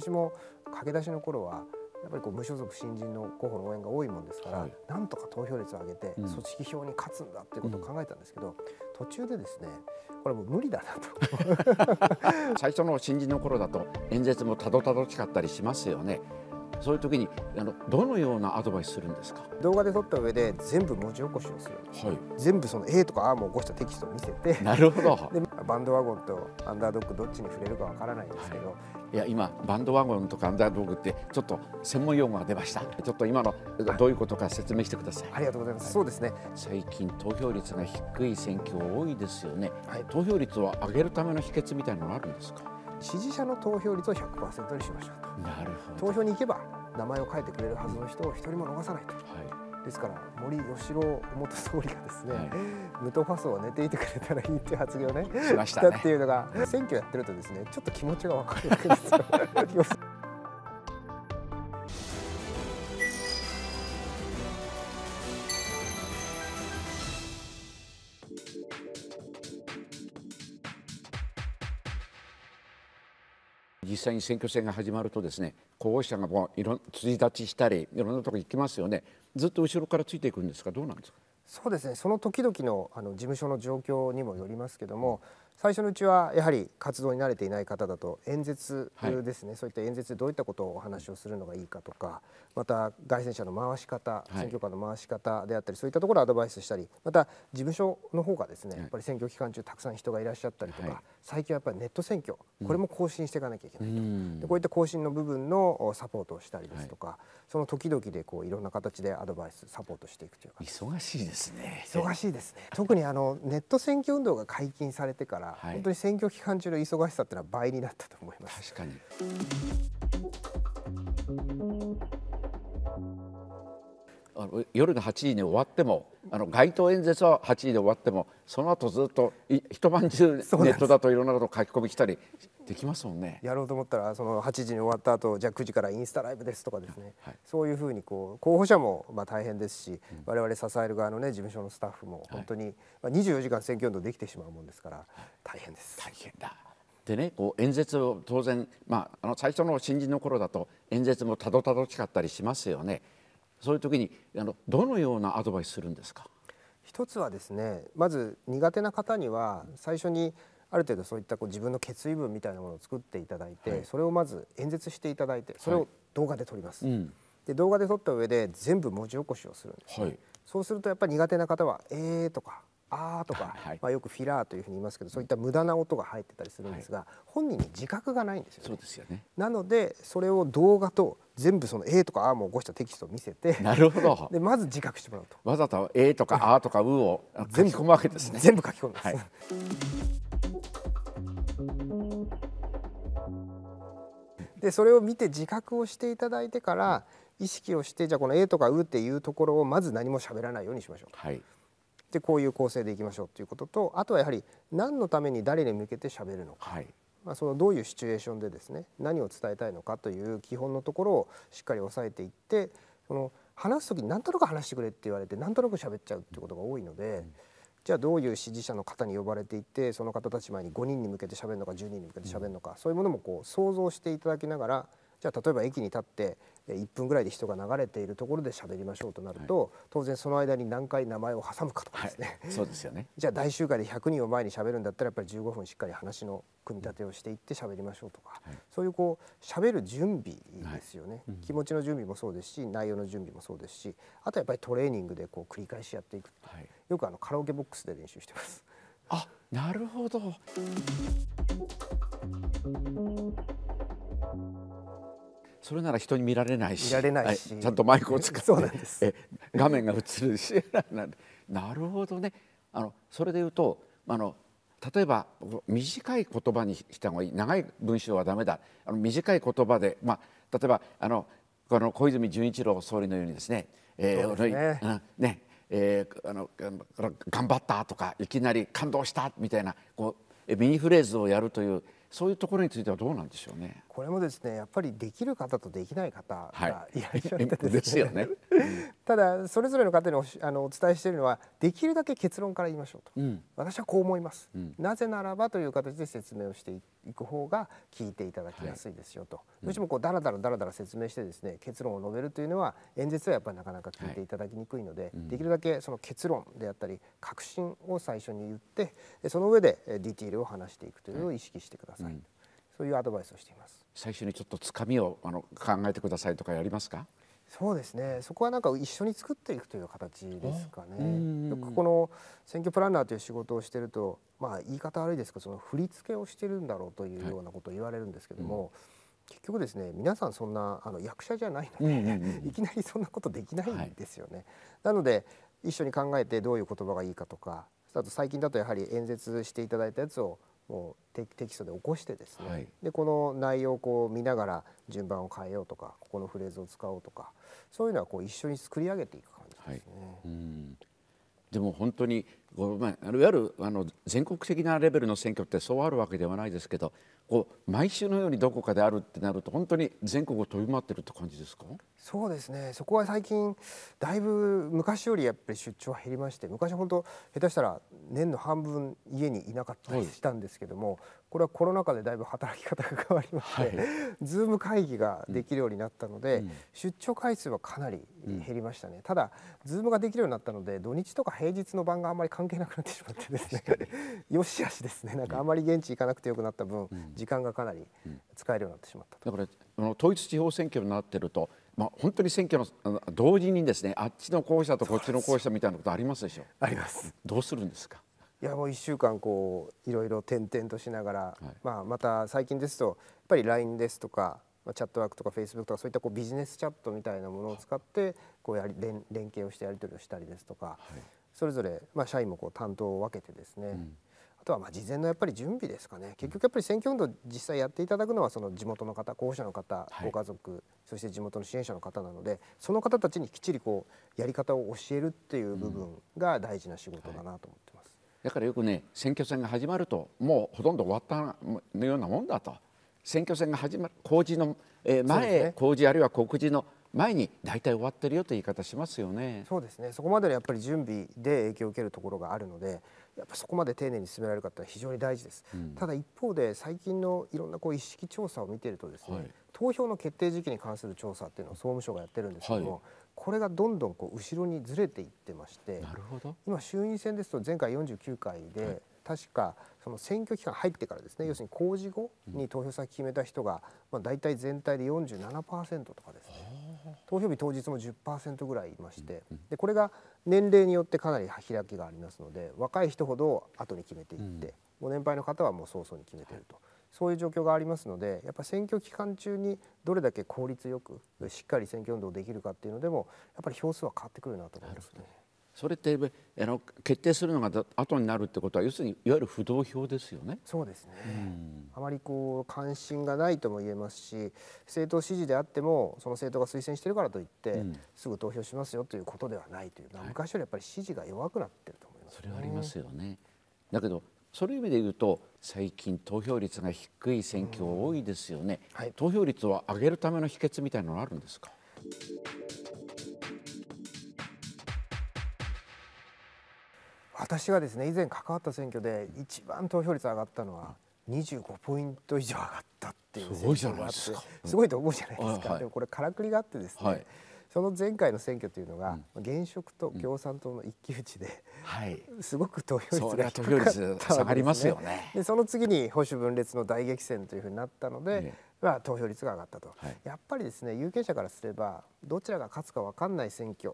私も駆け出しの頃はやっぱりこう無所属新人の候補の応援が多いもんですから、はい、なんとか投票率を上げて組織票に勝つんだっていうことを考えたんですけど、うん、途中でですねこれもう無理だなと 最初の新人の頃だと演説もたどたどしかったりしますよね。そういう時にあのどのようなアドバイスするんですか動画で撮った上で全部文字起こしをする、はい、全部その A とか R も起こしたテキストを見せてなるほど でバンドワゴンとアンダードッグどっちに触れるかわからないんですけど、はい、いや今バンドワゴンとかアンダードッグってちょっと専門用語が出ましたちょっと今のどういうことか説明してくださいありがとうございます、はい、そうですね最近投票率が低い選挙多いですよね、はい、投票率を上げるための秘訣みたいなのあるんですか支持者の投票率を100%にしましょうとなるほど投票に行けば名前を変えてくれるはずの人を一人も逃さないと。はいですから森喜朗元総理がですね、はい、無党派層は寝ていてくれたらいいっていう発言をねしました、ね、っていうのが選挙やってるとですねちょっと気持ちが分かるわけですよ。実際に選挙戦が始まるとですね候補者がもういろん辻立ちしたりいろんなとこ行きますよねずっと後ろからついていくんですかどうなんですかそうですねその時々のあの事務所の状況にもよりますけども、最初のうちはやはり活動に慣れていない方だと演説ですね、はい、そういった演説でどういったことをお話をするのがいいかとかまた街宣車の回し方、選挙カーの回し方であったりそういったところをアドバイスしたりまた事務所の方がですね、はい、やっぱり選挙期間中たくさん人がいらっしゃったりとか、最近はやっぱりネット選挙これも更新していかなきゃいけないと、うん、でこういった更新の部分のサポートをしたりですとか、その時々でこういろんな形でアドバイスサポートしていくというか忙しいですね忙しいですね特にあのネット選挙運動が解禁されてから、はい、本当に選挙期間中の忙しさっていうのは倍になったと思います。確かにあの夜の8時に終わってもあの街頭演説は8時で終わってもその後ずっと一晩中ネットだといろんなこと書き込み来たりできますもんね。やろうと思ったらその8時に終わった後じゃあ9時からインスタライブですとかですね、はい、そういうふうにこう候補者もまあ大変ですし、うん、我々支える側のね事務所のスタッフも本当に、はい、まあ、24時間選挙運動できてしまうもんですから大変です。大変だでね、こう演説を当然、まあ、あの最初の新人の頃だと演説もたどたどしかったりしますよね。そういう時にあのどのようなアドバイスするんですか一つはですねまず苦手な方には最初にある程度そういったこう自分の決意文みたいなものを作っていただいて、はい、それをまず演説していただいてそれを動画で撮ります、はい、で動画で撮った上で全部文字起こしをするんですね、はい、そうするとやっぱり苦手な方は「えー」とかあーとか、はい、まあ、よくフィラーというふうに言いますけどそういった無駄な音が入ってたりするんですが、はい、本人に自覚がないんですよ、ね、そうですよねなのでそれを動画と全部その A とかあ」も起こしたテキストを見せてなるほどでまず自覚してもらうとわざと A とかあ」とか U を全部込むわけですね全部書き込んでます、はいでそれを見て自覚をしていただいてから意識をしてじゃあこのえ」とかう」っていうところをまず何も喋らないようにしましょう。はいでこういう構成でいきましょうということとあとはやはり何のために誰に向けてしゃべるのか、はい、まあ、そのどういうシチュエーションでですね何を伝えたいのかという基本のところをしっかり押さえていってその話す時に何となく話してくれって言われて何となく喋っちゃうっていうことが多いので、うん、じゃあどういう支持者の方に呼ばれていてその方たち前に5人に向けて喋るのか10人に向けて喋るのか、うん、そういうものもこう想像していただきながらじゃあ例えば駅に立って1分ぐらいで人が流れているところで喋りましょうとなると、はい、当然その間に何回名前を挟むかとかですね、はい、そうですよねじゃあ大集会で100人を前に喋るんだったらやっぱり15分しっかり話の組み立てをしていって喋りましょうとか、はい、そういうこう喋る準備ですよね、気持ちの準備もそうですし内容の準備もそうですしあとやっぱりトレーニングでこう繰り返しやっていくて、よくあのカラオケボックスで練習してます。あなるほどそれなら人に見られないし見られないし、ちゃんとマイクを使って そうなんですえ画面が映るし なるほどねあのそれで言うとあの例えば短い言葉にした方がいい長い文章はだめだあの短い言葉で、まあ、例えばあのこの小泉純一郎総理のようにですね,、えー、そね,、えあの頑張ったとかいきなり感動したみたいなこうミニフレーズをやるというそういうところについてはどうなんでしょうね。これもですねやっぱりできる方とできない方がいらっしゃってですね。ですよね。ただそれぞれの方におあのお伝えしているのはできるだけ結論から言いましょうと、うん、私はこう思います、うん、なぜならばという形で説明をしていく方が聞いていただきやすいですよと、はい、どうしてもこうだらだらだらだら説明してですね結論を述べるというのは演説はやっぱりなかなか聞いていただきにくいので、はいできるだけその結論であったり確信を最初に言ってその上でディティールを話していくというのを意識してください、そういうアドバイスをしています最初にちょっとつかみをあの考えてくださいとかやりますかそうですねそこはなんか一緒に作っていくという形ですかね。よくこの選挙プランナーという仕事をしてると、まあ、言い方悪いですけどその振り付けをしてるんだろうというようなことを言われるんですけども。はいうん、結局ですね皆さんそんなあの役者じゃないので、うんうんうん、いきなりそんなことできないんですよね。はい、なので一緒に考えてどういう言葉がいいかとかあと最近だとやはり演説していただいたやつをもうテキストで起こしてですね、はい、でこの内容をこう見ながら順番を変えようとかここのフレーズを使おうとかそういうのはこう一緒に作り上げていく感じですね。はい、でも本当にごめんいわゆるあの全国的なレベルの選挙ってそうあるわけではないですけどこう毎週のようにどこかであるってなると本当に全国を飛び回ってるって感じですかそうですねそこは最近だいぶ昔よりやっぱり出張は減りまして昔本当下手したら年の半分家にいなかったりしたんですけども、はい、これはコロナ禍でだいぶ働き方が変わりまして、はい、ズーム会議ができるようになったので、うん、出張回数はかなり減りましたね、うん、ただズームができるようになったので土日とか平日の晩があんまり関係なくなってしまってですねよしあしですねなんかあまり現地行かなくてよくなった分、うん、時間がかなり使えるようになってしまったと、だからあの統一地方選挙になってると、まあ、本当に選挙の同時にですねあっちの候補者とこっちの候補者みたいなことありますでしょうありますどうするんですかいやもう1週間こういろいろ転々としながら、はい、まあ、また最近ですとやっぱり LINE ですとかまあ、チャットワークとかフェイスブックとかそういったこうビジネスチャットみたいなものを使ってこうやり連連携をしてやり取りをしたりですとか、はい、それぞれ、まあ、社員もこう担当を分けてですね、うん、あとはまあ事前のやっぱり準備ですかね結局やっぱり選挙運動実際やっていただくのはその地元の方候補者の方、ご家族、はい、そして地元の支援者の方なのでその方たちにきっちりこうやり方を教えるっていう部分が大事な仕事だなと思ってます、うんはい、だからよくね選挙戦が始まるともうほとんど終わったのようなもんだと選挙戦が始まる公示の、えー、前、ね、公示あるいは告示の前に大体終わってるよという言い方しますよね。そうですねそこまでのやっぱり準備で影響を受けるところがあるのでやっぱそこまで丁寧に進められる方は非常に大事です、うん、ただ一方で最近のいろんなこう意識調査を見ているとですね、はい、投票の決定時期に関する調査っていうのを総務省がやってるんですけども、はい、これがどんどんこう後ろにずれていってましてなるほど。今衆院選ですと前回49回で確かその選挙期間入ってからですね、要するに公示後に投票先決めた人が、まあ、大体全体で47%とかですね投票日当日も10%ぐらいいまして、でこれが年齢によってかなり開きがありますので若い人ほど後に決めていって、ご年配の方はもう早々に決めていると。そういう状況がありますのでやっぱ選挙期間中にどれだけ効率よくしっかり選挙運動できるかっていうのでもやっぱり票数は変わってくるなと思いますね。それってあの決定するのが後になるってことは要するにいわゆる不動票ですよね。そうですね、あまりこう関心がないとも言えますし政党支持であってもその政党が推薦してるからといって、うん、すぐ投票しますよということではないという、まあ、昔よりやっぱり支持が弱くなってると思います、ね、それはありますよね。だけどそういう意味で言うと最近投票率が低い選挙多いですよね、うんはい、投票率を上げるための秘訣みたいなのあるんですか私がですね以前関わった選挙で一番投票率上がったのは25ポイント以上上がったっていうすごいじゃないですかすごいと思うじゃないですか、はい、でもこれからくりがあってですね、はい、その前回の選挙というのが、うん、現職と共産党の一騎打ちで、はい、すごく投票率が低かった下がりますよねでその次に保守分裂の大激戦というふうになったので、ねまあ、投票率が上がったと、はい、やっぱりですね有権者からすればどちらが勝つか分かんない選挙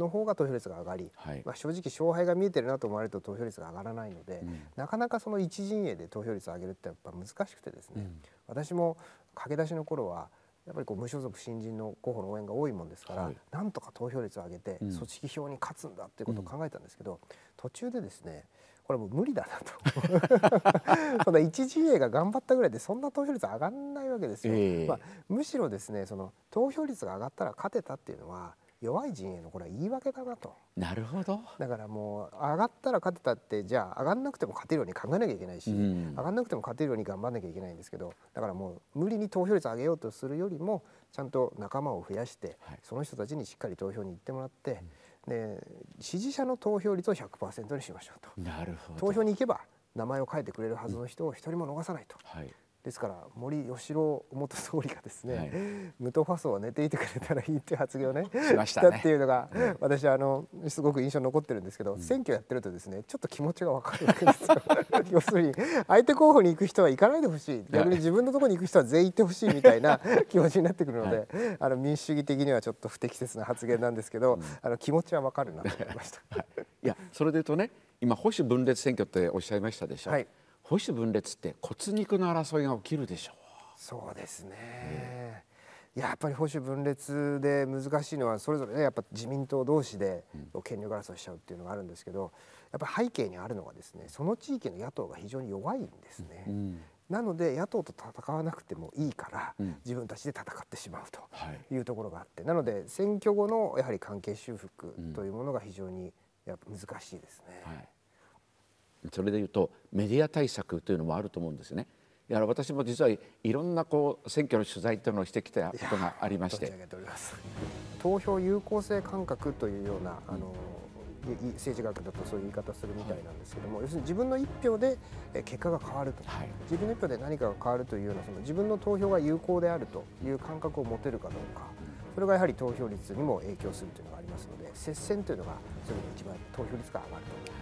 の方が投票率が上がり、はい、まあ、正直勝敗が見えてるなと思われると投票率が上がらないので、うん、なかなかその一陣営で投票率を上げるってやっぱ難しくてですね、うん、私も駆け出しの頃はやっぱりこう無所属新人の候補の応援が多いもんですから、はい、なんとか投票率を上げて、組織票に勝つんだっていうことを考えたんですけど、途中でですねこれもう無理だなとそ の一陣営が頑張ったぐらいでそんな投票率上がらないわけですよ、えー、まあ、むしろですねその投票率が上がったら勝てたっていうのは弱い陣営のこれは言い訳だなとなるほどだからもう上がったら勝てたってじゃあ上がんなくても勝てるように考えなきゃいけないし、うん、上がんなくても勝てるように頑張んなきゃいけないんですけどだからもう無理に投票率上げようとするよりもちゃんと仲間を増やして、はい、その人たちにしっかり投票に行ってもらって、うん、で支持者の投票率を100%にしましょうと。なるほど投票に行けば名前を変えてくれるはずの人を一人も逃さないと、うんはいですから森喜朗元総理がですね、はい、無党派層は寝ていてくれたらいいっていう発言をねしした、ね、たっていうのが、うん、私あのすごく印象に残ってるんですけど、うん、選挙やってるとですねちょっと気持ちが分かるわけですよ 要するに相手候補に行く人は行かないでほしい逆に自分のところに行く人は全員行ってほしいみたいな気持ちになってくるので、はい、あの民主主義的にはちょっと不適切な発言なんですけど、うん、あの気持ちは分かるなと思いました。いやそれで言うとね今保守分裂選挙っておっしゃいましたでしょ。はい保守分裂って骨肉の争いが起きるでしょうそうですね、えー、やっぱり保守分裂で難しいのはそれぞれ、ね、やっぱ自民党同士で権力争いしちゃうっていうのがあるんですけど、やっぱ背景にあるのがですねその地域の野党が非常に弱いんですね。うんなので野党と戦わなくてもいいから、自分たちで戦ってしまうというところがあって、うんはい、なので選挙後のやはり関係修復というものが非常にやっぱ難しいですね。はいそれでいうとメディア対策というのもあると思うんですね。いや私も実はいろんなこう選挙の取材というのをしてきたことがありまして投票有効性感覚というような、あの政治学だとそういう言い方するみたいなんですけども、はい、要するに自分の1票で結果が変わると、はい、自分の1票で何かが変わるというようなその自分の投票が有効であるという感覚を持てるかどうか。それがやはり投票率にも影響するというのがありますので接戦というのがそれで一番投票率が上がると